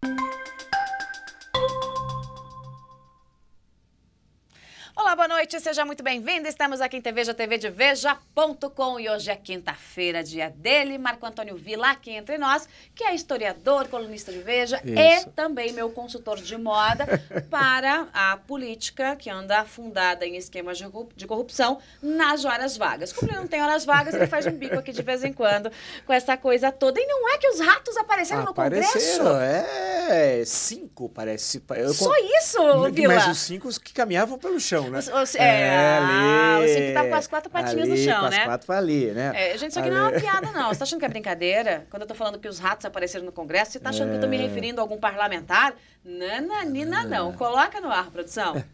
Thank you. boa noite, seja muito bem-vindo. Estamos aqui em TVJ TV de Veja.com e hoje é quinta-feira, dia dele, Marco Antônio Vila aqui entre nós, que é historiador, colunista de Veja Isso. e também meu consultor de moda para a política que anda afundada em esquemas de corrupção nas horas vagas. Como ele não tem horas vagas, ele faz um bico aqui de vez em quando com essa coisa toda. E não é que os ratos apareceram, apareceram no Congresso? É, cinco parece. Eu, Só isso, Vila? Mas os cinco que caminhavam pelo chão, né? Os, é, é ali, você que tava tá com as quatro patinhas ali, no chão, com né? As quatro ali, né? É, gente, isso aqui ali. não é uma piada, não. Você tá achando que é brincadeira? Quando eu tô falando que os ratos apareceram no Congresso, você tá achando é. que eu tô me é. referindo a algum parlamentar? Nananina, não. É. Coloca no ar, produção.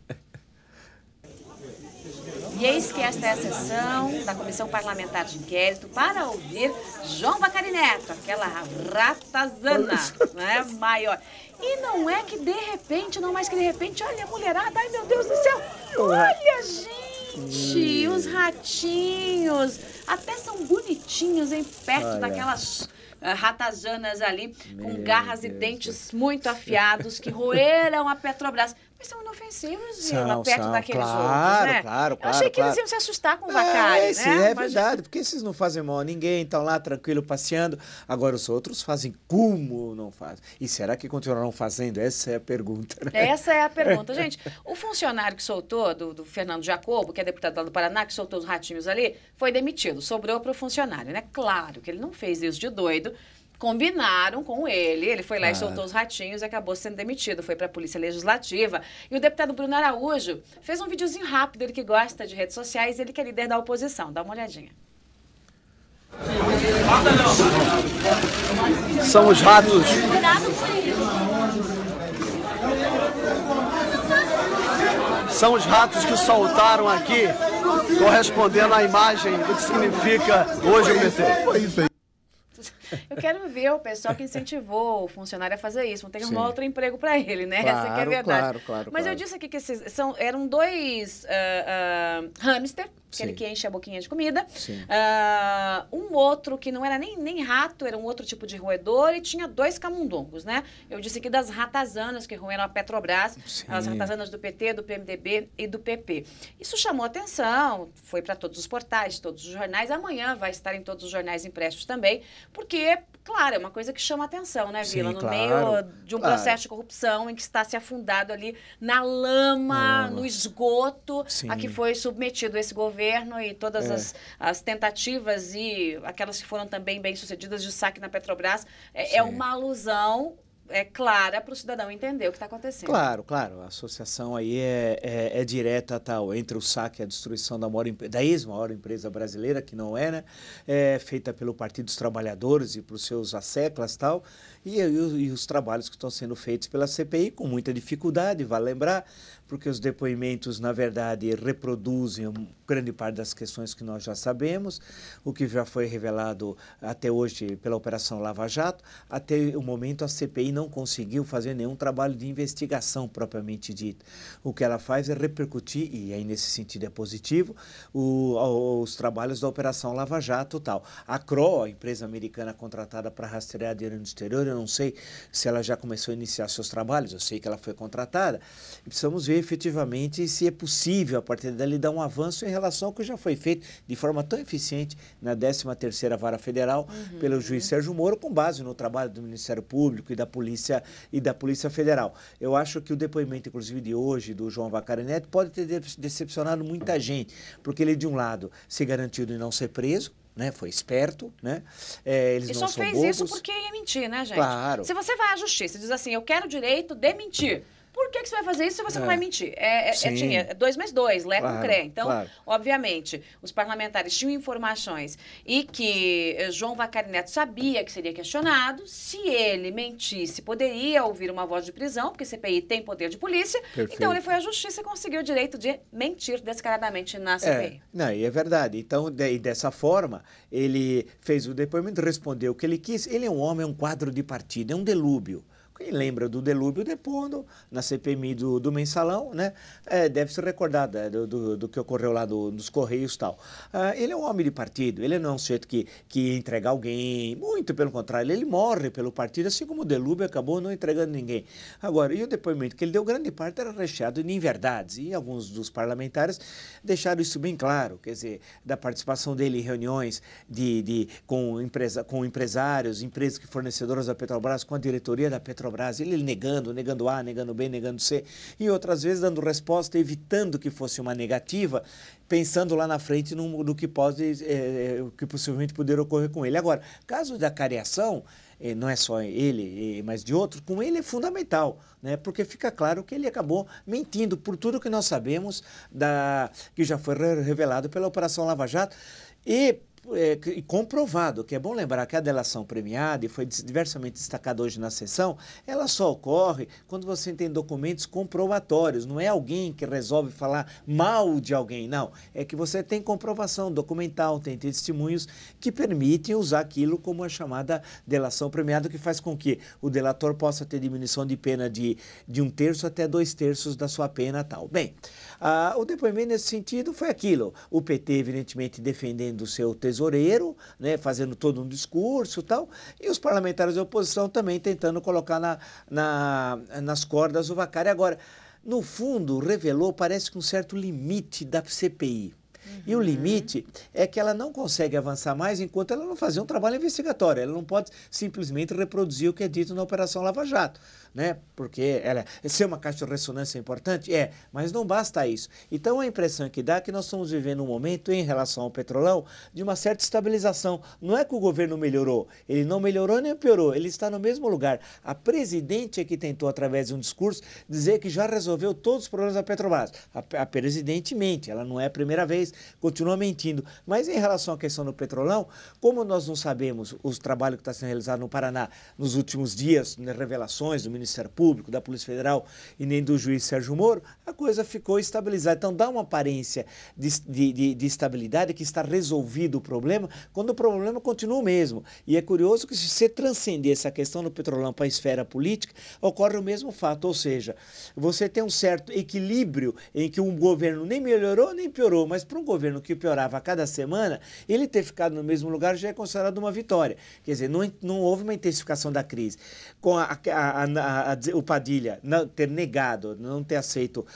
E eis que esta é a sessão da Comissão Parlamentar de Inquérito para ouvir João Bacarineto, aquela ratazana né, maior. E não é que de repente, não mais que de repente, olha a mulherada, ai meu Deus do céu, olha gente, hum. os ratinhos, até são bonitinhos, hein, perto olha. daquelas eh, ratazanas ali, meu com garras Deus e dentes Deus. muito afiados que roeram a Petrobras. Mas são inofensivos, lá perto são, daqueles claro, outros, né? Claro, claro, Eu achei que claro. eles iam se assustar com o Vacari, é, né? É Mas... verdade, porque esses não fazem mal a ninguém, estão lá tranquilo passeando. Agora, os outros fazem como não fazem? E será que continuarão fazendo? Essa é a pergunta. Né? Essa é a pergunta. Gente, o funcionário que soltou, do, do Fernando Jacobo, que é deputado lá do Paraná, que soltou os ratinhos ali, foi demitido. Sobrou para o funcionário, né? Claro que ele não fez isso de doido, combinaram com ele. Ele foi lá e ah. soltou os ratinhos e acabou sendo demitido. Foi para a Polícia Legislativa. E o deputado Bruno Araújo fez um videozinho rápido, ele que gosta de redes sociais, ele que é líder da oposição. Dá uma olhadinha. São os ratos. São os ratos que soltaram aqui, correspondendo à imagem do que significa hoje o PT. Eu quero ver o pessoal que incentivou o funcionário a fazer isso. Vão ter que arrumar outro emprego para ele, né? Claro, Essa é a verdade. Claro, claro, Mas claro. eu disse aqui que esses são, eram dois uh, uh, hamster aquele Sim. que enche a boquinha de comida. Uh, um outro que não era nem, nem rato, era um outro tipo de roedor e tinha dois camundongos, né? Eu disse aqui das ratazanas que roeram a Petrobras, Sim. as ratazanas do PT, do PMDB e do PP. Isso chamou atenção, foi para todos os portais, todos os jornais. Amanhã vai estar em todos os jornais impressos também, porque Claro, é uma coisa que chama atenção, né, Vila? Sim, no claro, meio de um claro. processo de corrupção em que está se afundado ali na lama, no esgoto Sim. a que foi submetido esse governo e todas é. as, as, tentativas e aquelas que foram também bem sucedidas de saque na Petrobras. É, é uma alusão é, clara para o cidadão entender o que está acontecendo. Claro, claro. A associação aí é, é, é, direta tal, tá? entre o saque e a destruição da, maior, da ex-maior empresa brasileira, que não era, é, né? é feita pelo Partido dos Trabalhadores e para os seus asseclas tal. E, e, os trabalhos que estão sendo feitos pela CPI com muita dificuldade, vale lembrar, porque os depoimentos, na verdade, reproduzem grande parte das questões que nós já sabemos, o que já foi revelado até hoje pela Operação Lava Jato. Até o momento, a CPI não conseguiu fazer nenhum trabalho de investigação propriamente dito. O que ela faz é repercutir, e aí nesse sentido é positivo, o, os trabalhos da Operação Lava Jato tal. A CRO, a empresa americana contratada para rastrear dinheiro no exterior, não sei se ela já começou a iniciar seus trabalhos, eu sei que ela foi contratada. E precisamos ver efetivamente se é possível, a partir dali, dar um avanço em relação ao que já foi feito de forma tão eficiente na 13ª Vara Federal uhum. pelo juiz Sérgio Moro, com base no trabalho do Ministério Público e da Polícia, e da Polícia Federal. Eu acho que o depoimento, inclusive, de hoje, do João Vacarinete, pode ter decepcionado muita gente, porque ele, de um lado, se garantiu de não ser preso, né? Foi esperto, né? É, eles e não só são fez bobos. isso porque ia mentir, né, gente? Claro. Se você vai à justiça e diz assim, eu quero o direito de mentir, que você vai fazer isso se você é. não vai é. mentir? É, é, tinha é, assim, é, dois mais dois, lé claro, com cré. Então, claro. obviamente, os parlamentares tinham informações e que eh, João Vacari Neto sabia que seria questionado. Se ele mentisse, poderia ouvir uma voz de prisão, porque CPI tem poder de polícia. Perfeito. Então, ele foi à justiça e conseguiu o direito de mentir descaradamente na é, CPI. não, e é verdade. Então, de, dessa forma, ele fez o depoimento, respondeu o que ele quis. Ele é um homem, é um quadro de partido, é um delúbio. Quem lembra do Delúbio depondo na CPMI do, do Mensalão, né? É, deve se recordar do, do, do, que ocorreu lá do, dos Correios e tal. Ah, ele é um homem de partido, ele não é um sujeito que, que entrega alguém, muito pelo contrário, ele morre pelo partido, assim como o Delúbio acabou não entregando ninguém. Agora, e o depoimento que ele deu, grande parte era recheado de inverdades, e alguns dos parlamentares deixaram isso bem claro, quer dizer, da participação dele em reuniões de, de, com, empresa, com empresários, empresas que fornecedoras da Petrobras, com a diretoria da Petrobras, Petrobras, ele negando, negando A, negando B, negando C, e outras vezes dando resposta, evitando que fosse uma negativa, pensando lá na frente no, no que pode, é, é o que possivelmente poder ocorrer com ele. Agora, caso da careação, é, não é só ele, é, mas de outros, com ele é fundamental, né? porque fica claro que ele acabou mentindo por tudo que nós sabemos da, que já foi revelado pela Operação Lava Jato e é, que, comprovado, que é bom lembrar que a delação premiada, e foi diversamente destacado hoje na sessão, ela só ocorre quando você tem documentos comprovatórios. Não é alguém que resolve falar mal de alguém, não. É que você tem comprovação documental, tem testemunhos que permitem usar aquilo como a chamada delação premiada, que faz com que o delator possa ter diminuição de pena de, de um terço até dois terços da sua pena tal. Bem, ah, o depoimento nesse sentido foi aquilo. O PT, evidentemente, defendendo o seu tesouro tesoureiro, né, fazendo todo um discurso e tal, e os parlamentares da oposição também tentando colocar na, na, nas cordas o Vacari. Agora, no fundo, revelou, parece que um certo limite da CPI. E o limite é que ela não consegue avançar mais enquanto ela não fazer um trabalho investigatório. Ela não pode simplesmente reproduzir o que é dito na Operação Lava Jato, né? Porque ela ser uma caixa de ressonância é importante, é, mas não basta isso. Então a impressão que dá é que nós estamos vivendo um momento em relação ao petrolão de uma certa estabilização. Não é que o governo melhorou, ele não melhorou nem piorou, ele está no mesmo lugar. A presidente é que tentou através de um discurso dizer que já resolveu todos os problemas da Petrobras. A, a presidente mente, ela não é a primeira vez continua mentindo. Mas em relação à questão do petrolão, como nós não sabemos os trabalhos que está sendo realizado no Paraná nos últimos dias, né, revelações do Ministério Público, da Polícia Federal e nem do juiz Sérgio Moro, a coisa ficou estabilizada. Então dá uma aparência de, de, de, de estabilidade que está resolvido o problema, quando o problema continua o mesmo. E é curioso que se você transcender essa questão do petrolão para a esfera política, ocorre o mesmo fato, ou seja, você tem um certo equilíbrio em que um governo nem melhorou nem piorou, mas para um governo governo que piorava a cada semana, ele ter ficado no mesmo lugar já é considerado uma vitória. Quer dizer, não, não houve uma intensificação da crise. Com a, a, a, o Padilha não, ter negado, não ter aceito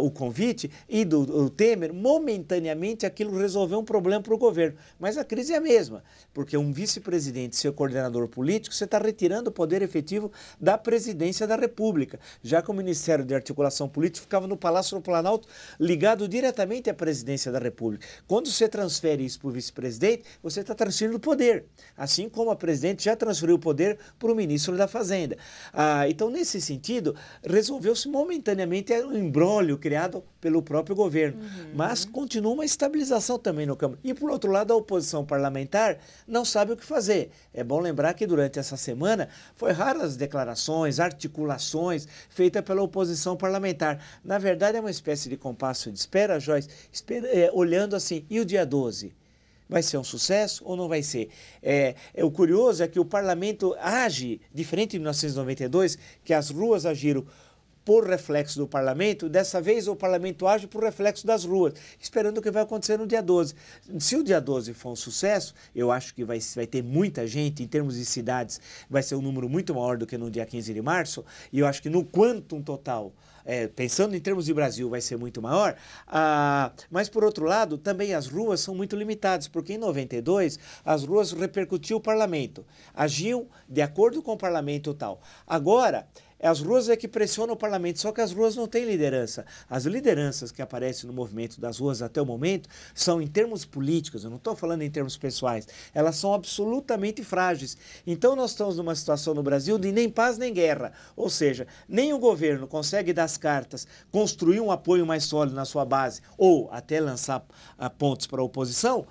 o convite, e do o Temer, momentaneamente aquilo resolveu um problema para o governo. Mas a crise é a mesma porque um vice-presidente ser coordenador político, você está retirando o poder efetivo da presidência da República, já que o Ministério de Articulação Política ficava no Palácio do Planalto, ligado diretamente à presidência da República. Quando você transfere isso para o vice-presidente, você está transferindo o poder, assim como a presidente já transferiu o poder para o ministro da Fazenda. Ah, então, nesse sentido, resolveu-se momentaneamente o um embrólio criado pelo próprio governo, uhum. mas continua uma estabilização também no campo. E, por outro lado, a oposição parlamentar não sabe o que fazer. É bom lembrar que durante essa semana foi raras declarações, articulações feitas pela oposição parlamentar. Na verdade, é uma espécie de compasso de espera, Joyce, espera, é, olhando assim, e o dia 12? vai ser um sucesso ou não vai ser? É, é, o curioso é que o parlamento age diferente de 1992, que as ruas agiram por reflexo do parlamento, dessa vez o parlamento age por reflexo das ruas, esperando o que vai acontecer no dia 12. Se o dia 12 for um sucesso, eu acho que vai, vai ter muita gente, em termos de cidades, vai ser um número muito maior do que no dia 15 de março, e eu acho que no quantum total é, pensando em termos de Brasil, vai ser muito maior. Ah, mas, por outro lado, também as ruas são muito limitadas, porque em 92 as ruas repercutiu o parlamento, agiam de acordo com o parlamento tal. Agora, as ruas é que pressionam o parlamento, só que as ruas não têm liderança. As lideranças que aparecem no movimento das ruas até o momento são, em termos políticos, eu não estou falando em termos pessoais, elas são absolutamente frágeis. Então nós estamos numa situação no Brasil de nem paz nem guerra. Ou seja, nem o governo consegue dar as cartas, construir um apoio mais sólido na sua base ou até lançar ah, pontos para a oposição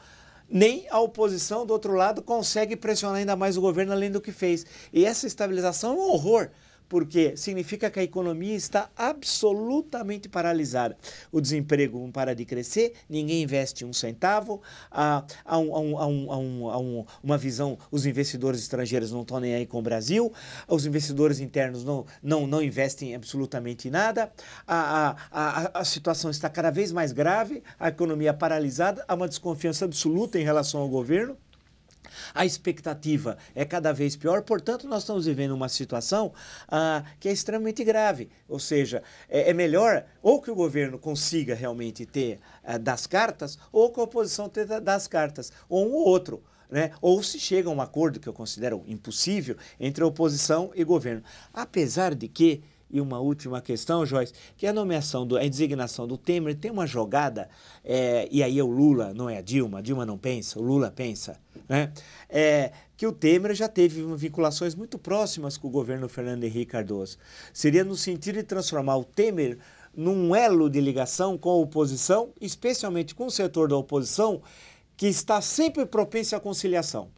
nem a oposição do outro lado consegue pressionar ainda mais o governo além do que fez. E essa estabilização é um horror porque significa que a economia está absolutamente paralisada. O desemprego não para de crescer, ninguém investe um centavo, há, há, um, há, um, há um, uma visão, os investidores estrangeiros não estão nem aí com o Brasil, os investidores internos não, não, não investem absolutamente nada, a, a, a, situação está cada vez mais grave, a economia paralisada, há uma desconfiança absoluta em relação ao governo. A expectativa é cada vez pior, portanto, nós estamos vivendo uma situação ah, que é extremamente grave. Ou seja, é, é, melhor ou que o governo consiga realmente ter ah, das cartas, ou que a oposição tenha das cartas, ou um ou outro. Né? ou se chega a um acordo que eu considero impossível entre oposição e governo. Apesar de que e uma última questão, Joyce, que é a nomeação, do, a designação do Temer tem uma jogada, é, e aí é o Lula, não é a Dilma, a Dilma não pensa, o Lula pensa, né? É, que o Temer já teve vinculações muito próximas com o governo Fernando Henrique Cardoso. Seria no sentido de transformar o Temer num elo de ligação com a oposição, especialmente com o setor da oposição, que está sempre propenso à conciliação.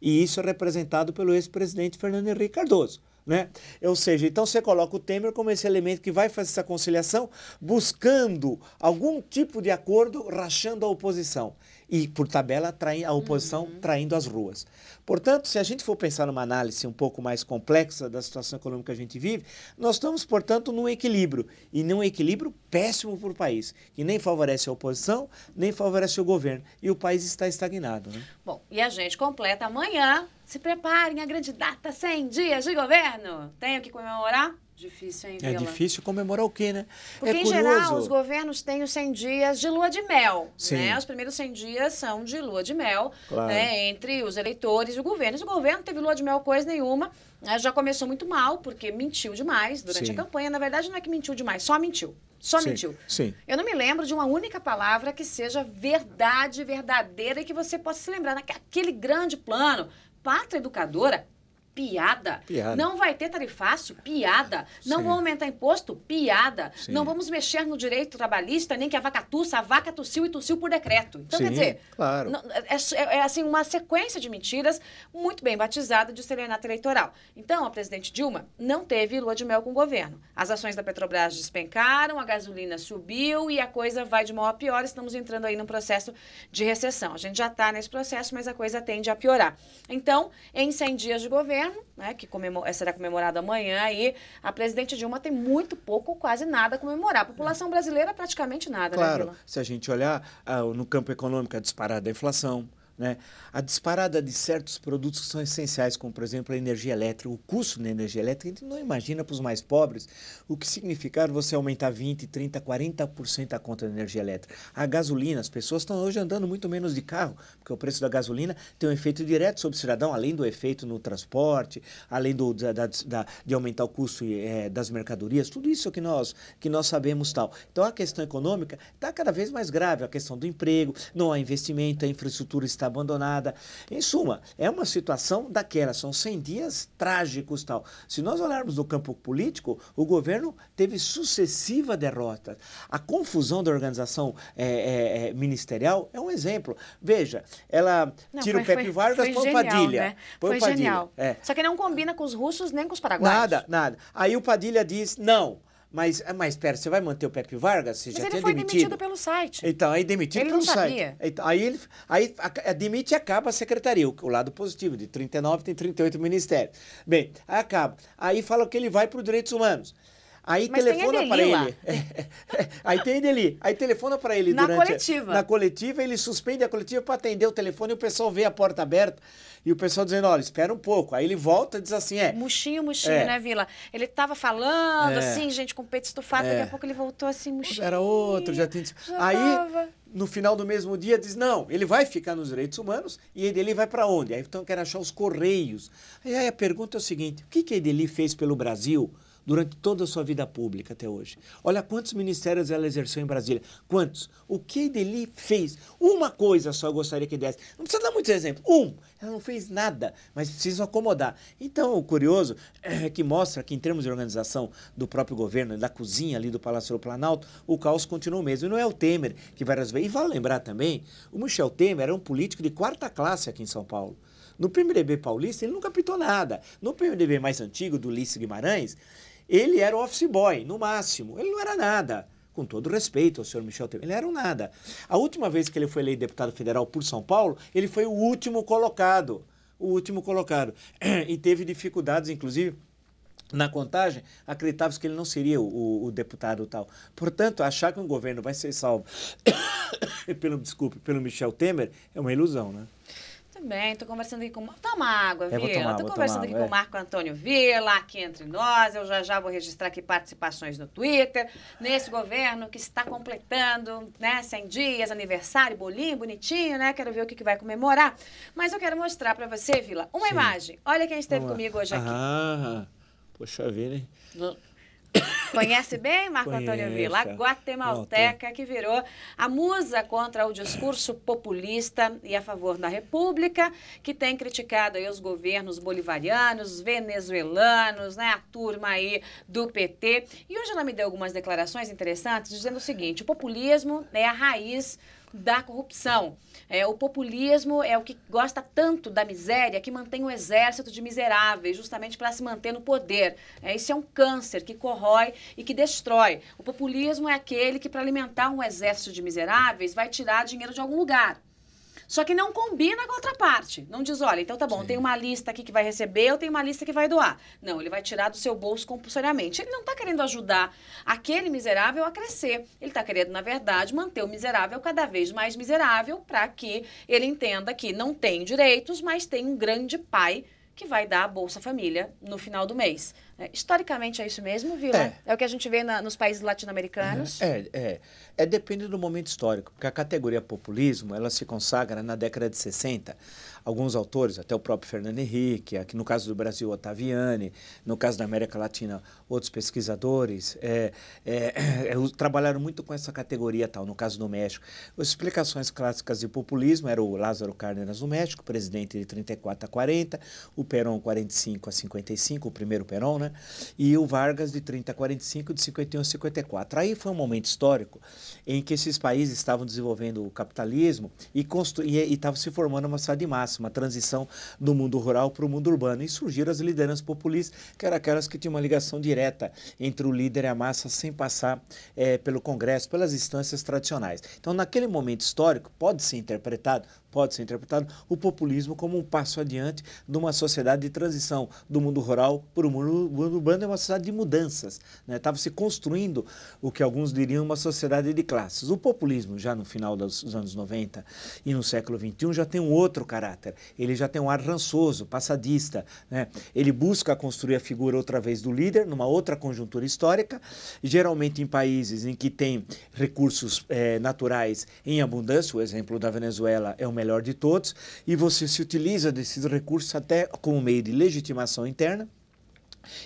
E isso é representado pelo ex-presidente Fernando Henrique Cardoso. Né? Ou seja, então você coloca o Temer como esse elemento que vai fazer essa conciliação, buscando algum tipo de acordo, rachando a oposição e, por tabela, trai, a oposição uhum. traindo as ruas. Portanto, se a gente for pensar numa análise um pouco mais complexa da situação econômica que a gente vive, nós estamos, portanto, num equilíbrio, e num equilíbrio péssimo para o país, que nem favorece a oposição, nem favorece o governo, e o país está estagnado. Né? Bom, e a gente completa amanhã, se preparem, a grande data, 100 dias de governo. Tenho que comemorar? Difícil, hein, é Vila? É difícil comemorar o quê, né? Porque, é em curioso. geral, os governos têm os 100 dias de lua de mel, Sim. né? Os primeiros 100 dias são de lua de mel, claro. né? Entre os eleitores e o governo. o governo teve lua de mel coisa nenhuma, né? já começou muito mal, porque mentiu demais durante Sim. a campanha. Na verdade, não é que mentiu demais, só mentiu. Só Sim. mentiu. Sim. Eu não me lembro de uma única palavra que seja verdade, verdadeira e que você possa se lembrar. Aquele grande plano, pátria educadora Piada. piada. Não vai ter tarifácio? Piada. Não vão aumentar imposto? Piada. Sim. Não vamos mexer no direito trabalhista, nem que a vaca tussa, a vaca tossiu e tossiu por decreto. Então, Sim, quer dizer, claro. não, é, é, é, assim uma sequência de mentiras muito bem batizada de estelionato eleitoral. Então, a presidente Dilma não teve lua de mel com o governo. As ações da Petrobras despencaram, a gasolina subiu e a coisa vai de mal a pior. Estamos entrando aí num processo de recessão. A gente já está nesse processo, mas a coisa tende a piorar. Então, em 100 dias de governo, governo, né, que eh, será comemorado amanhã, e a presidente Dilma tem muito pouco, quase nada a comemorar. A população brasileira praticamente nada. Né, claro, né, se a gente olhar ah, no campo econômico, a disparada da inflação, né? A disparada de certos produtos que são essenciais, como por exemplo a energia elétrica, o custo da energia elétrica, a gente não imagina para os mais pobres o que significar você aumentar 20, 30, 40% a conta da energia elétrica. A gasolina, as pessoas estão hoje andando muito menos de carro, porque o preço da gasolina tem um efeito direto sobre o cidadão, além do efeito no transporte, além do, da, da, de aumentar o custo é, das mercadorias, tudo isso que nós, que nós sabemos tal. Então a questão econômica está cada vez mais grave, a questão do emprego, não há investimento, a infraestrutura está abandonada. Em suma, é uma situação daquela, são 100 dias trágicos tal. Se nós olharmos do campo político, o governo teve sucessiva derrota. A confusão da organização é, é, é, ministerial é um exemplo. Veja, ela não, tira foi, o Pepe foi, Vargas, foi põe o Padilha. Né? foi Padilha, genial. É. Só que não combina com os russos nem com os paraguaios. Nada, nada. Aí o Padilha diz, não... Mas, ah, mas espera, você vai manter o Pepe Vargas? Você mas já ele foi demitido? demitido pelo site. Então, aí demitido ele pelo não sabia. site. Então, aí ele aí a, a, eh, demite e acaba a secretaria, o, o, lado positivo, de 39 tem 38 ministérios. Bem, aí acaba. Aí fala que ele vai para os direitos humanos. Aí Mas telefona para ele. É, é. aí tem Edeli. Aí telefona para ele na durante coletiva. na coletiva, ele suspende a coletiva para atender o telefone e o pessoal vê a porta aberta e o pessoal dizendo, olha, espera um pouco. Aí ele volta e diz assim, é. Muxinho, muxinho, é. né, Vila? Ele tava falando é. assim, gente, com o peito estufado, é. daqui a é. pouco ele voltou assim, muxinho. Era outro, já tinha. Já aí tava no final do mesmo dia diz não, ele vai ficar nos direitos humanos e Edeli vai para onde? Aí então quer achar os correios. Aí a pergunta é o seguinte: o que que Edeli fez pelo Brasil? durante toda a sua vida pública até hoje. Olha quantos ministérios ela exerceu em Brasília. Quantos? O que Deli fez? Uma coisa só eu gostaria que desse. Não precisa dar muitos exemplos. Um, ela não fez nada, mas preciso acomodar. Então, o curioso é que mostra que, em termos de organização do próprio governo, da cozinha ali do Palácio do Planalto, o caos continua o mesmo. E não é o Temer que várias vezes. E vale lembrar também, o Michel Temer era um político de quarta classe aqui em São Paulo. No PMDB paulista, ele nunca apitou nada. No PMDB mais antigo, do Ulisses Guimarães, ele era office boy, no máximo. Ele não era nada. Com todo respeito ao senhor Michel Temer, ele era um nada. A última vez que ele foi eleito deputado federal por São Paulo, ele foi o último colocado. O último colocado. E teve dificuldades, inclusive, na contagem, acreditava-se que ele não seria o, o, deputado tal. Portanto, achar que um governo vai ser salvo pelo, desculpe, pelo Michel Temer é uma ilusão, né? Tudo bem, estou conversando aqui com. Toma água, eu é, Vila. Estou conversando aqui água, com o é. Marco Antônio Vila, aqui entre nós. Eu já já vou registrar aqui participações no Twitter. Nesse governo que está completando né, 100 dias, aniversário, bolinho, bonitinho, né? Quero ver o que, que vai comemorar. Mas eu quero mostrar para você, Vila, uma Sim. imagem. Olha quem esteve Vamos comigo lá. hoje aqui. Ah, poxa vida, hein? L hum. Conhece bem Marco Antônio Vila, a é. guatemalteca que virou a musa contra o discurso populista e a favor da República, que tem criticado os governos bolivarianos, venezuelanos, né, a turma aí do PT. E hoje ela me deu algumas declarações interessantes dizendo o seguinte: o populismo é a raiz da corrupção. É, o populismo é o que gosta tanto da miséria que mantém um exército de miseráveis justamente para se manter no poder. É, isso é um câncer que corrói e que destrói. O populismo é aquele que, para alimentar um exército de miseráveis, vai tirar dinheiro de algum lugar. Só que não combina com a outra parte. Não diz, olha, então tá bom, Sim. tem uma lista aqui que vai receber, eu tenho uma lista que vai doar. Não, ele vai tirar do seu bolso compulsoriamente. Ele não tá querendo ajudar aquele miserável a crescer. Ele tá querendo, na verdade, manter o miserável cada vez mais miserável para que ele entenda que não tem direitos, mas tem um grande pai que vai dar a Bolsa Família no final do mês. É, historicamente é isso mesmo, Vila? É, é o que a gente vê na, nos países latino-americanos? É, é, é. depende do momento histórico, porque a categoria populismo, ela se consagra na década de 60 alguns autores, até o próprio Fernando Henrique, aqui no caso do Brasil, Ottaviani, no caso da América Latina, outros pesquisadores, é, é, é trabalharam muito com essa categoria tal, no caso do México. As explicações clássicas de populismo era o Lázaro Cárdenas no México, presidente de 34 a 40, o Perón 45 a 55, o primeiro Perón, né? E o Vargas de 30 a 45, de 51 a 54. Aí foi um momento histórico em que esses países estavam desenvolvendo o capitalismo e estavam se formando uma sociedade de massa uma transição do mundo rural para o mundo urbano. E surgiram as lideranças populistas, que eram aquelas que tinham uma ligação direta entre o líder e a massa, sem passar é, pelo Congresso, pelas instâncias tradicionais. Então, naquele momento histórico, pode ser interpretado pode ser interpretado o populismo como um passo adiante de uma sociedade de transição do mundo rural para o mundo urbano, é uma sociedade de mudanças. Né? Estava se construindo o que alguns diriam uma sociedade de classes. O populismo, já no final dos anos 90 e no século XXI, já tem um outro caráter caráter. Ele já tem um ar rançoso, passadista. Né? Ele busca construir a figura outra vez do líder, numa outra conjuntura histórica, geralmente em países em que tem recursos eh, naturais em abundância, o exemplo da Venezuela é o melhor de todos, e você se utiliza desses recursos até como meio de legitimação interna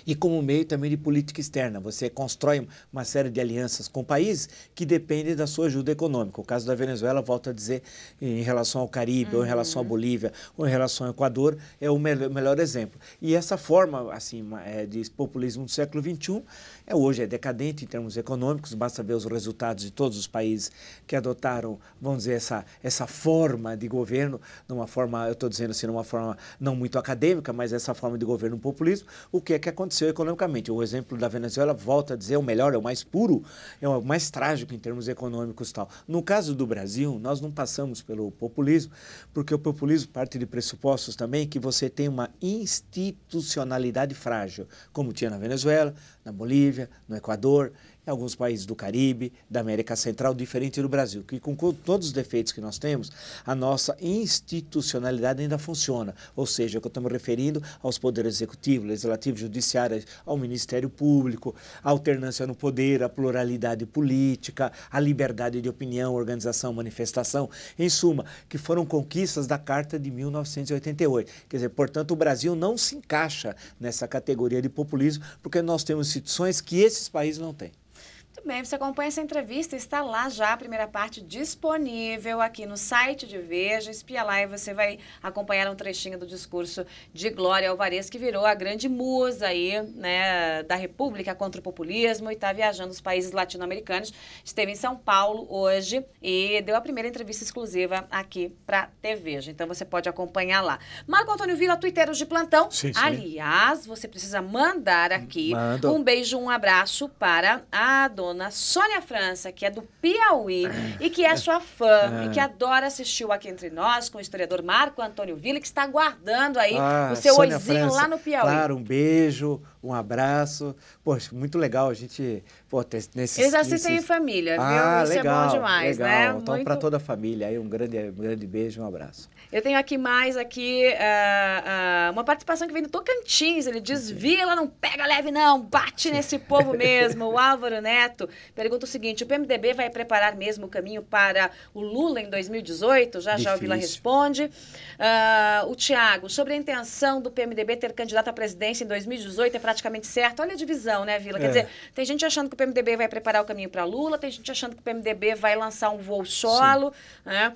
e como meio também de política externa. Você constrói uma série de alianças com países que dependem da sua ajuda econômica. O caso da Venezuela, volto a dizer, em relação ao Caribe, uhum. ou em relação à uhum. Bolívia, ou em relação ao Equador, é o melhor, melhor exemplo. E essa forma assim, é de populismo do século XXI é, hoje é decadente em termos econômicos, basta ver os resultados de todos os países que adotaram, vamos dizer, essa, essa forma de governo, numa forma, eu estou dizendo assim, numa forma não muito acadêmica, mas essa forma de governo populismo, o que é que que aconteceu economicamente. O exemplo da Venezuela, volta a dizer, é o melhor, é o mais puro, é o mais trágico em termos econômicos tal. No caso do Brasil, nós não passamos pelo populismo, porque o populismo parte de pressupostos também que você tem uma institucionalidade frágil, como tinha na Venezuela, na Bolívia, no Equador em alguns países do Caribe, da América Central, diferente do Brasil, que com todos os defeitos que nós temos, a nossa institucionalidade ainda funciona. Ou seja, é o que eu estou me referindo aos poderes executivo, legislativo, judiciário, ao Ministério Público, a alternância no poder, a pluralidade política, a liberdade de opinião, organização, manifestação, em suma, que foram conquistas da Carta de 1988. Quer dizer, portanto, o Brasil não se encaixa nessa categoria de populismo, porque nós temos instituições que esses países não têm. Muito bem, você acompanha essa entrevista, está lá já a primeira parte disponível aqui no site de Veja. Espia lá e você vai acompanhar um trechinho do discurso de Glória Alvarez, que virou a grande musa aí, né, da República contra o populismo e está viajando os países latino-americanos. Esteve em São Paulo hoje e deu a primeira entrevista exclusiva aqui para Veja. Então você pode acompanhar lá. Marco Antônio Vila, Twitteiros de plantão. Sim, sim. Aliás, você precisa mandar aqui um beijo, um abraço para a dona coluna Sônia França, que é do Piauí é. e que é sua fã é. e que adora assistir o Aqui Entre Nós com o historiador Marco Antônio Vila, que está aguardando aí ah, o seu Sônia oizinho França. lá no Piauí. Claro, um beijo, um abraço. Poxa, muito legal a gente. Pô, nesse, Eles assistem nesses... em família, ah, viu? Isso legal, é bom demais, legal. né? Então, muito... para toda a família, aí um grande, um grande beijo, um abraço. Eu tenho aqui mais aqui uh, uh, uma participação que vem do Tocantins. Ele diz: Vila, não pega leve, não, bate nesse povo mesmo. O Álvaro Neto pergunta o seguinte: o PMDB vai preparar mesmo o caminho para o Lula em 2018? Já Difícil. já o Vila responde. Uh, o Tiago, sobre a intenção do PMDB ter candidato à presidência em 2018, é para praticamente certo. Olha a divisão, né, Vila? Quer é. dizer, tem gente achando que o PMDB vai preparar o caminho para Lula, tem gente achando que o PMDB vai lançar um voo solo. Né?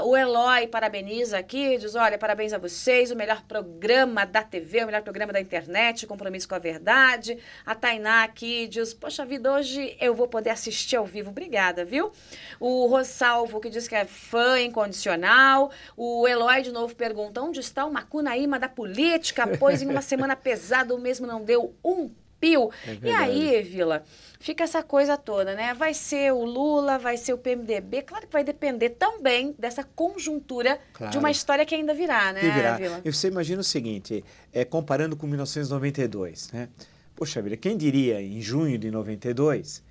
Uh, o Eloy parabeniza aqui, diz: olha, parabéns a vocês, o melhor programa da TV, o melhor programa da internet, compromisso com a verdade. A Tainá aqui diz: poxa vida, hoje eu vou poder assistir ao vivo. Obrigada, viu? O Rosalvo, que diz que é fã incondicional. O Eloy, de novo, pergunta: onde está o Macunaíma da política? Pois em uma semana pesada, o mesmo não não deu um pio. É e aí, Vila, fica essa coisa toda, né? Vai ser o Lula, vai ser o PMDB. Claro que vai depender também dessa conjuntura claro. de uma história que ainda virá, né, virá. Vila? E você imagina o seguinte, é, comparando com 1992, né? Poxa vida, quem diria em junho de 92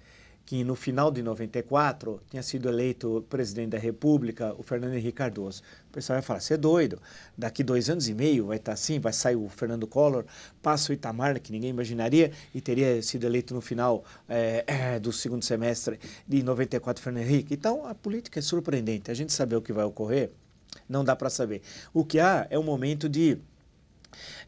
que no final de 94 tinha sido eleito presidente da República, o Fernando Henrique Cardoso. O pessoal ia falar: você é doido, daqui dois anos e meio vai estar tá assim, vai sair o Fernando Collor, passa o Itamar, que ninguém imaginaria, e teria sido eleito no final é, do segundo semestre de 94, Fernando Henrique. Então a política é surpreendente, a gente saber o que vai ocorrer não dá para saber. O que há é um momento de,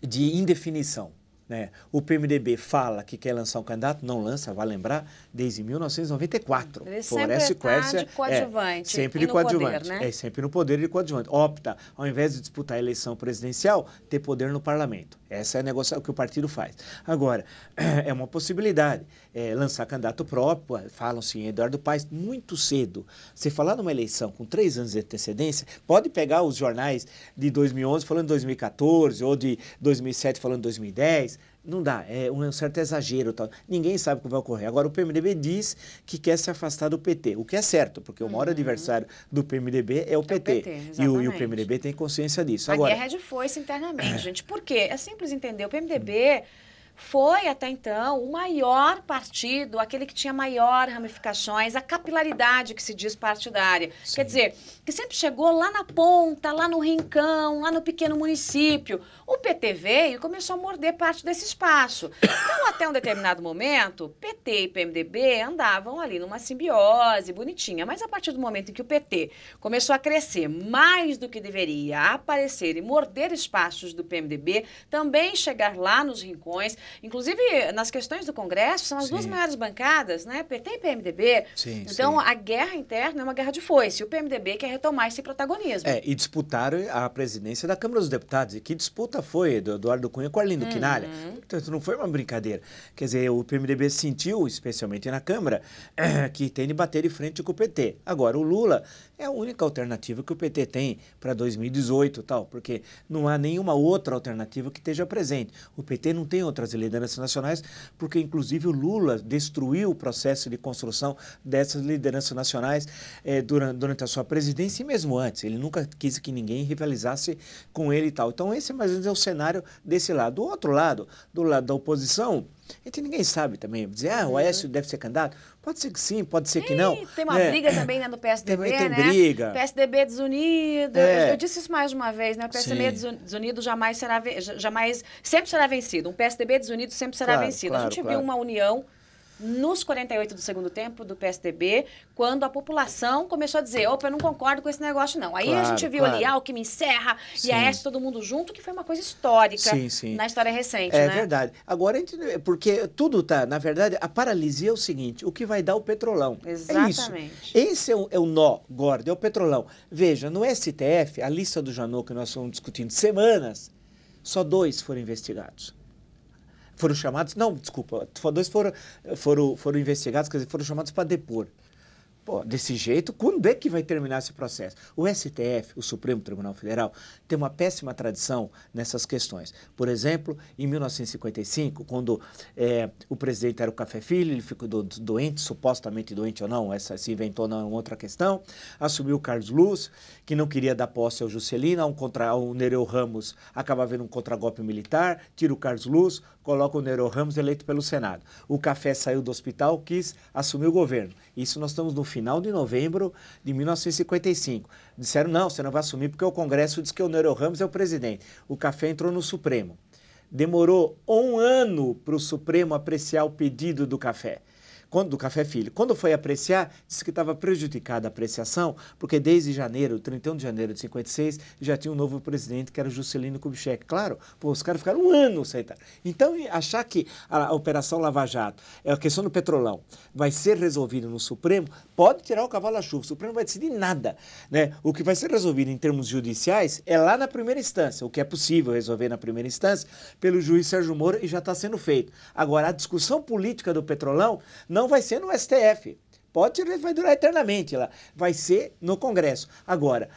de indefinição. Né? O PMDB fala que quer lançar um candidato, não lança, vai lembrar, desde 1994. Ele Floresce tá Quércia, de coadjuvante. É, sempre de coadjuvante. Poder, né? É sempre no poder de coadjuvante. Opta, ao invés de disputar a eleição presidencial, ter poder no parlamento. Essa é a negociação que o partido faz. Agora, é uma possibilidade é, lançar candidato próprio, falam-se em Eduardo Paes, muito cedo. Você falar numa eleição com três anos de antecedência, pode pegar os jornais de 2011 falando de 2014 ou de 2007 falando de 2010 não dá, é um é certo exagero. Tal. Ninguém sabe o que vai ocorrer. Agora, o PMDB diz que quer se afastar do PT, o que é certo, porque o maior uhum. adversário do PMDB é o PT. É o PT e, o, e, o, PMDB tem consciência disso. A Agora, guerra é de foice internamente, é. gente. Por quê? É simples entender. O PMDB. Uhum foi até então o maior partido, aquele que tinha maior ramificações, a capilaridade que se diz partidária. Sim. Quer dizer, que sempre chegou lá na ponta, lá no rincão, lá no pequeno município. O PT veio e começou a morder parte desse espaço. Então, até um determinado momento, PT e PMDB andavam ali numa simbiose bonitinha, mas a partir do momento em que o PT começou a crescer mais do que deveria, a aparecer e morder espaços do PMDB, também chegar lá nos rincões, Inclusive, nas questões do Congresso, são as Sim. duas maiores bancadas, né? PT e PMDB. Sim, então, sim. a guerra interna é uma guerra de foice. E o PMDB quer retomar esse protagonismo. É, e disputaram a presidência da Câmara dos Deputados. E que disputa foi do Eduardo Cunha com Arlindo uhum. Quinalha? Portanto, não foi uma brincadeira. Quer dizer, o PMDB sentiu, especialmente na Câmara, que tem de bater de frente com o PT. Agora, o Lula é a única alternativa que o PT tem para 2018 tal, porque não há nenhuma outra alternativa que esteja presente. O PT não tem outras eleições lideranças nacionais, porque inclusive o Lula destruiu o processo de construção dessas lideranças nacionais eh, durante, durante, a sua presidência e mesmo antes. Ele nunca quis que ninguém rivalizasse com ele e tal. Então, esse mais ou menos é o cenário desse lado. Do outro lado, do lado da oposição, a gente ninguém sabe também. Dizer, ah, o uhum. Aécio deve ser candidato. Pode ser que sim, pode ser que não. tem uma né? briga também né, no PSDB, também tem né? briga. PSDB desunido. É. Eu, eu, disse isso mais uma vez, né? O PSDB desunido jamais será, jamais, sempre será vencido. Um PSDB desunido sempre será claro, vencido. Claro, a gente claro. viu uma união nos 48 do segundo tempo do PSDB, quando a população começou a dizer, opa, eu não concordo com esse negócio não. Aí claro, a gente viu claro. ali Alckmin Serra sim. e a todo mundo junto, que foi uma coisa histórica sim, sim. na história recente, É né? verdade. Agora, porque tudo tá, na verdade, a paralisia é o seguinte, o que vai dar é o petrolão. É Exatamente. É Esse é o, é o nó, gordo, é o petrolão. Veja, no STF, a lista do Janot que nós estamos discutindo semanas, só dois foram investigados foram chamados, não, desculpa, dois foram, foram, foram investigados, quer dizer, foram chamados para depor. Pô, desse jeito, quando é que vai terminar esse processo? O STF, o Supremo Tribunal Federal, tem uma péssima tradição nessas questões. Por exemplo, em 1955, quando é, o presidente era o Café Filho, ele ficou do, doente, supostamente doente ou não, essa se inventou não é outra questão, assumiu o Carlos Luz, que não queria dar posse ao Juscelino, um contra, ao Nereu Ramos acaba havendo um contragolpe militar, tira o Carlos Luz, coloca o Nero Ramos eleito pelo Senado. O Café saiu do hospital, quis assumir o governo. Isso nós estamos no final de novembro de 1955. Disseram, não, você não vai assumir porque o Congresso diz que o Nero Ramos é o presidente. O Café entrou no Supremo. Demorou um ano para o Supremo apreciar o pedido do Café quando do Café Filho, quando foi apreciar, disse que estava prejudicada a apreciação, porque desde janeiro, 31 de janeiro de 56, já tinha um novo presidente, que era Juscelino Kubitschek. Claro, pô, os caras ficaram um ano sem estar. Então, achar que a Operação Lava Jato, é a questão do petrolão, vai ser resolvida no Supremo, pode tirar o cavalo à chuva. O Supremo não vai decidir nada. Né? O que vai ser resolvido em termos judiciais é lá na primeira instância, o que é possível resolver na primeira instância, pelo juiz Sérgio Moro, e já está sendo feito. Agora, a discussão política do petrolão não não vai ser no STF. Pode vai durar eternamente lá. Vai ser no Congresso. Agora,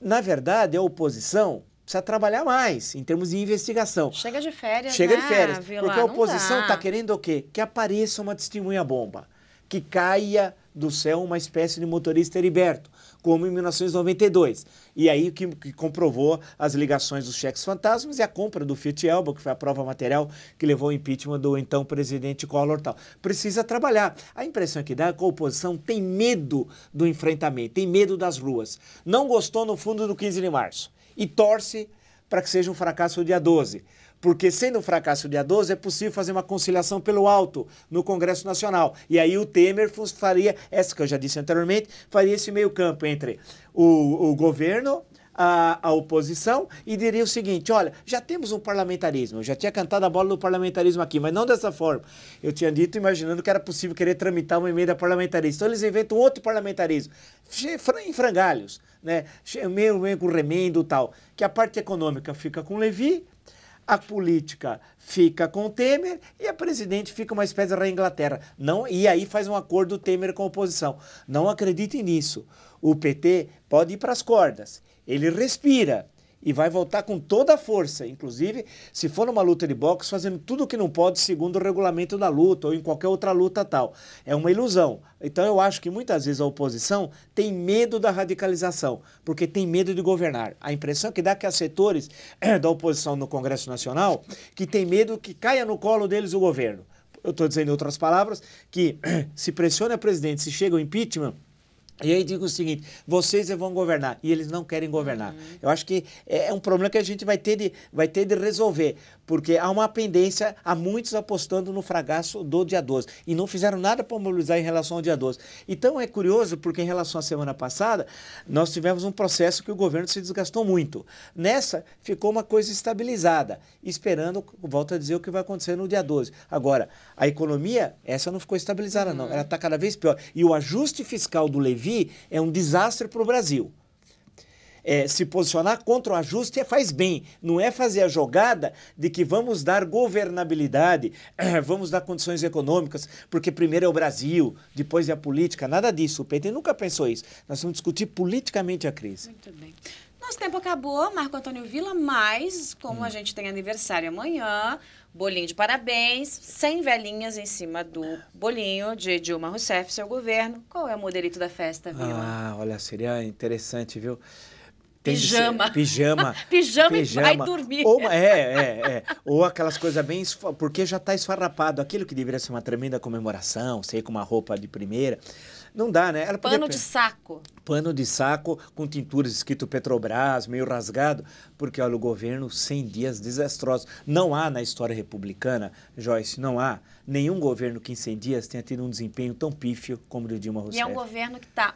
na verdade, a oposição precisa trabalhar mais em termos de investigação. Chega de férias, Chega né, de férias. Vila, porque a oposição está querendo o quê? Que apareça uma testemunha bomba que caia do céu uma espécie de motorista liberto, como em 1992. E aí que, que comprovou as ligações dos cheques fantasmas e a compra do Fiat Elba, que foi a prova material que levou ao impeachment do então presidente Collor tal. Precisa trabalhar. A impressão que dá é que a oposição tem medo do enfrentamento, tem medo das ruas. Não gostou no fundo do 15 de março e torce para que seja um fracasso o dia 12. Porque sendo um fracasso dia 12, é possível fazer uma conciliação pelo alto no Congresso Nacional. E aí o Temer faria essa que eu já disse anteriormente, faria esse meio campo entre o, o governo, a, a, oposição e diria o seguinte: olha, já temos um parlamentarismo, eu já tinha cantado a bola do parlamentarismo aqui, mas não dessa forma. Eu tinha dito, imaginando que era possível querer tramitar uma emenda parlamentarista. Então eles inventam outro parlamentarismo, em frangalhos, né? meio, meio com remendo e tal. Que a parte econômica fica com Levi, a política fica com o Temer e a presidente fica uma espécie da Inglaterra. Não, e aí faz um acordo Temer com a oposição. Não acredite nisso. O PT pode ir para as cordas. Ele respira e vai voltar com toda a força, inclusive se for numa luta de boxe, fazendo tudo o que não pode segundo o regulamento da luta ou em qualquer outra luta tal. É uma ilusão. Então eu acho que muitas vezes a oposição tem medo da radicalização, porque tem medo de governar. A impressão que dá é que há setores eh, da oposição no Congresso Nacional que tem medo que caia no colo deles o governo. Eu estou dizendo em outras palavras que eh, se pressiona a presidente, se chega o impeachment, e aí digo o seguinte: vocês vão governar e eles não querem governar. Uhum. Eu acho que é, é um problema que a gente vai ter, de, vai ter de resolver, porque há uma pendência, há muitos apostando no fracasso do dia 12 e não fizeram nada para mobilizar em relação ao dia 12. Então é curioso, porque em relação à semana passada, nós tivemos um processo que o governo se desgastou muito. Nessa, ficou uma coisa estabilizada, esperando, volto a dizer, o que vai acontecer no dia 12. Agora, a economia, essa não ficou estabilizada, uhum. não. Ela está cada vez pior. E o ajuste fiscal do Levi Levi é um desastre para o Brasil. É, se posicionar contra o ajuste é, faz bem, não é fazer a jogada de que vamos dar governabilidade, vamos dar condições econômicas, porque primeiro é o Brasil, depois é a política, nada disso. O PT nunca pensou isso. Nós vamos discutir politicamente a crise. Muito bem. Nosso tempo acabou, Marco Antônio Vila, mas como hum. a gente tem aniversário amanhã, bolinho de parabéns, 100 velhinhas em cima do bolinho de Dilma Rousseff, seu governo. Qual é o modelito da festa, Vila? Ah, olha, seria interessante, viu? Tem pijama. Ser, pijama. pijama. Pijama e vai dormir. Ou, é, é, é. Ou aquelas coisas bem. Porque já está esfarrapado. Aquilo que deveria ser uma tremenda comemoração, sei com uma roupa de primeira. Não dá, né? Ela Pano podia... de saco. Pano de saco com tinturas escrito Petrobras, meio rasgado, porque olha, o governo 100 dias desastrosos. Não há na história republicana, Joyce, não há nenhum governo que em 100 dias tenha tido um desempenho tão pífio como o de Dilma Rousseff. E é um governo que está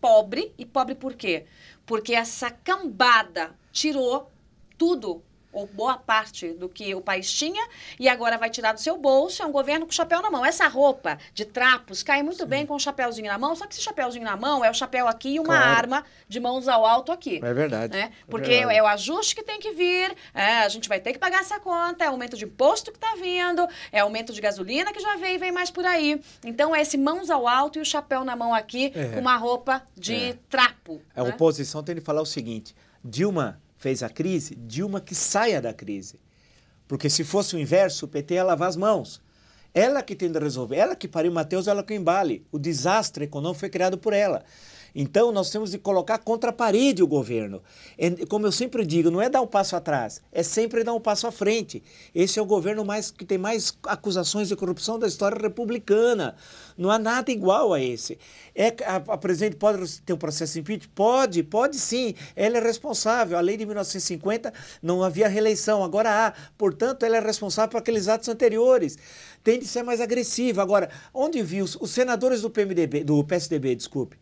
pobre. E pobre por quê? Porque essa cambada tirou tudo ou boa parte do que o país tinha, e agora vai tirar do seu bolso, é um governo com chapéu na mão. Essa roupa de trapos cai muito Sim. bem com o chapéuzinho na mão, só que esse chapéuzinho na mão é o chapéu aqui e uma claro. arma de mãos ao alto aqui. É verdade. Né? É Porque é, verdade. é, o ajuste que tem que vir, é, a gente vai ter que pagar essa conta, é aumento de imposto que está vindo, é aumento de gasolina que já vem e vem mais por aí. Então é esse mãos ao alto e o chapéu na mão aqui, é. com uma roupa de é. trapo. A né? oposição tem de falar o seguinte, Dilma fez a crise, Dilma que saia da crise. Porque se fosse o inverso, o PT ia lavar as mãos. Ela que tem de resolver, ela que pariu Matheus ela que embale. O desastre econômico foi criado por ela. Então, nós temos de colocar contra a parede o governo. É, como eu sempre digo, não é dar um passo atrás, é sempre dar um passo à frente. Esse é o governo mais, que tem mais acusações de corrupção da história republicana. Não há nada igual a esse. É, a, a presidente pode ter um processo de impeachment? Pode, pode sim. Ela é responsável. A lei de 1950 não havia reeleição, agora há. Portanto, ela é responsável por aqueles atos anteriores. Tem de ser mais agressiva. Agora, onde viu os, os senadores do PMDB, do PSDB, desculpe,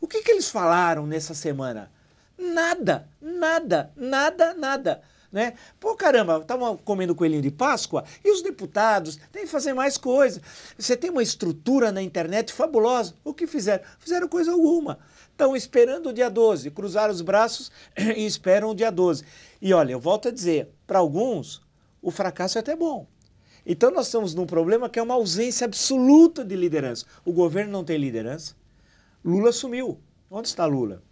o que, que eles falaram nessa semana? Nada, nada, nada, nada. Né? Pô, caramba, estavam comendo coelhinho de Páscoa e os deputados têm que fazer mais coisa. Você tem uma estrutura na internet fabulosa. O que fizeram? Fizeram coisa alguma. Estão esperando o dia 12, cruzaram os braços e esperam o dia 12. E olha, eu volto a dizer, para alguns, o fracasso é até bom. Então nós estamos num problema que é uma ausência absoluta de liderança. O governo não tem liderança, Lula sumiu. Onde está Lula?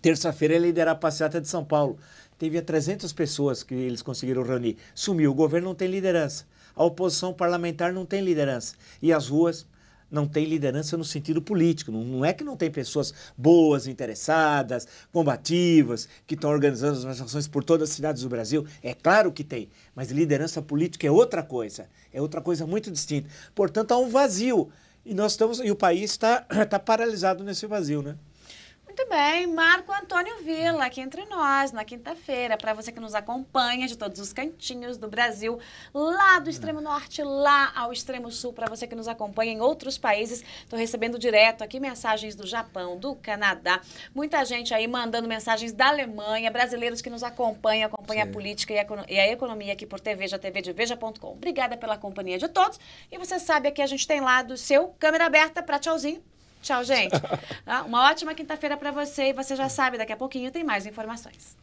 Terça-feira ele liderar a passeata de São Paulo. Teve 300 pessoas que eles conseguiram reunir. Sumiu. O governo não tem liderança. A oposição parlamentar não tem liderança. E as ruas não tem liderança no sentido político. Não, é que não tem pessoas boas, interessadas, combativas, que estão organizando as manifestações por todas as cidades do Brasil. É claro que tem, mas liderança política é outra coisa. É outra coisa muito distinta. Portanto, há um vazio. E nós estamos e o país está tá paralisado nesse vazio, né? Muito bem, Marco Antônio Vila, aqui entre nós, na quinta-feira, para você que nos acompanha de todos os cantinhos do Brasil, lá do extremo norte, lá ao extremo sul, para você que nos acompanha em outros países. Estou recebendo direto aqui mensagens do Japão, do Canadá, muita gente aí mandando mensagens da Alemanha, brasileiros que nos acompanham, acompanham Sim. a política e a, economia aqui por TV já TV de Veja.com. Obrigada pela companhia de todos. E você sabe que a gente tem lá do seu câmera aberta para tchauzinho Tchau, gente. Ah, uma ótima quinta-feira para você e você já sabe, daqui a pouquinho tem mais informações.